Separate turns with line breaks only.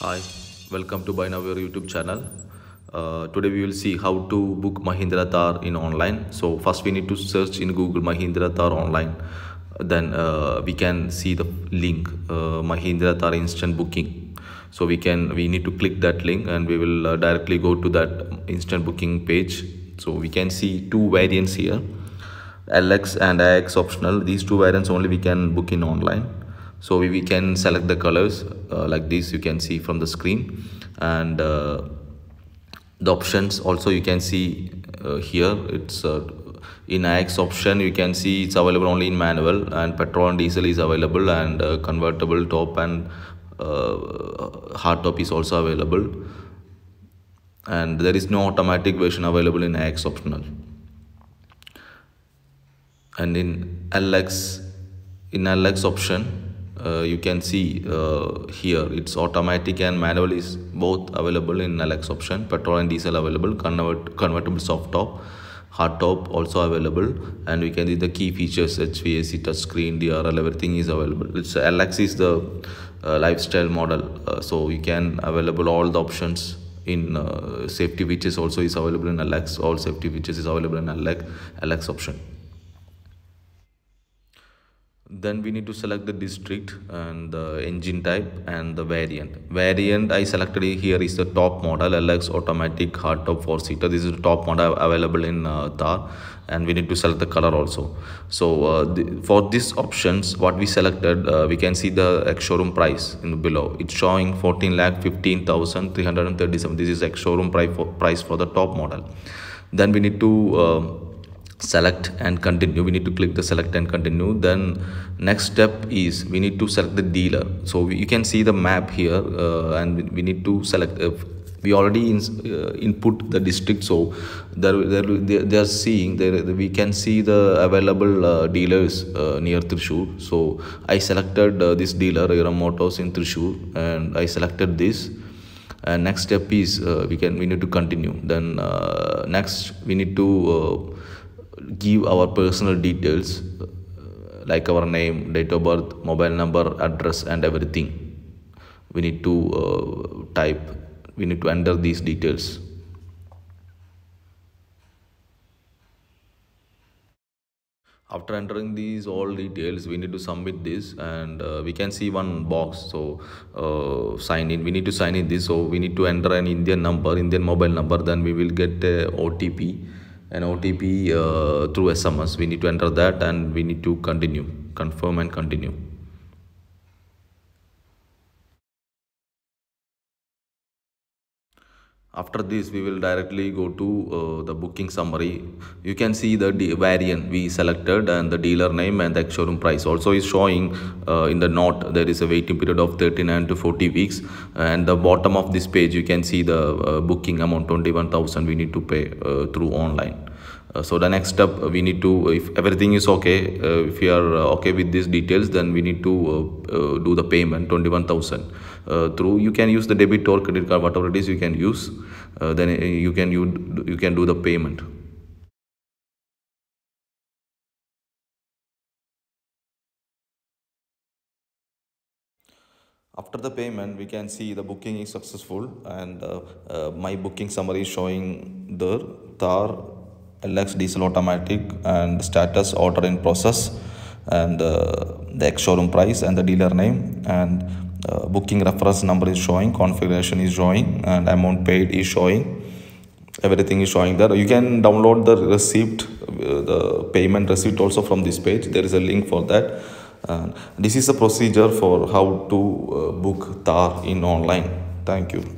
Hi, welcome to Buy Now Your YouTube channel. Uh, today we will see how to book Mahindra Tar in online. So first we need to search in Google Mahindra Tar online. Then uh, we can see the link uh, Mahindra Tar instant booking. So we can we need to click that link and we will uh, directly go to that instant booking page. So we can see two variants here, LX and IX optional. These two variants only we can book in online so we can select the colors uh, like this you can see from the screen and uh, the options also you can see uh, here it's uh, in AX option you can see it's available only in manual and petrol and diesel is available and uh, convertible top and uh, hard top is also available and there is no automatic version available in AX optional and in LX in LX option uh, you can see uh, here it's automatic and manual is both available in Alex option petrol and diesel available convert convertible soft top hard top also available and we can see the key features HVAC touchscreen DRL everything is available it's uh, Alex is the uh, lifestyle model uh, so you can available all the options in uh, safety features also is available in Alex. all safety features is available in Alex Alex option then we need to select the district and the engine type and the variant variant i selected here is the top model lx automatic hard top four seater this is the top model available in uh, tar and we need to select the color also so uh, the, for these options what we selected uh, we can see the ex showroom price in below it's showing 14 lakh 15337 this is ex showroom price for, price for the top model then we need to um, select and continue we need to click the select and continue then next step is we need to select the dealer so we, you can see the map here uh, and we need to select uh, we already in, uh, input the district so there, there they, they are seeing there we can see the available uh, dealers uh, near Trishur so I selected uh, this dealer Ram Motors in Trishur and I selected this and next step is uh, we can we need to continue then next we need to give our personal details uh, like our name, date of birth, mobile number, address and everything. We need to uh, type, we need to enter these details. After entering these all details, we need to submit this and uh, we can see one box. So uh, sign in, we need to sign in this. So we need to enter an Indian number, Indian mobile number, then we will get a OTP an OTP uh, through SMS. We need to enter that and we need to continue, confirm and continue. After this, we will directly go to uh, the booking summary. You can see the variant we selected and the dealer name and the showroom price. Also is showing uh, in the note there is a waiting period of 39 to 40 weeks. And the bottom of this page, you can see the uh, booking amount 21,000 we need to pay uh, through online. Uh, so the next step uh, we need to uh, if everything is okay uh, if you are okay with these details then we need to do the payment 21000 through you can use the debit or credit card whatever it is you can use then you can you you can do the payment After the payment, we can see the booking is successful and my booking summary is showing there, TAR LX diesel automatic and status order in process and uh, the ex-showroom price and the dealer name and uh, booking reference number is showing configuration is showing and amount paid is showing everything is showing there you can download the receipt uh, the payment receipt also from this page there is a link for that this is a procedure for how to uh, book tar in online thank you